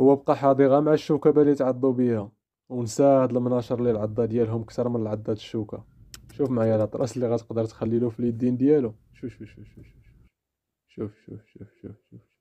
هو بقى حاضي مع الشوكه بلي تعضوا بيها ونسى هاد المناشر اللي العضه ديالهم كثر من العضه الشوكه شوف معايا الطراس اللي غتقدر تخلي له في اليدين ديالو شوف شوف شوف شوف شوف شوف شوف شوف شوف, شوف.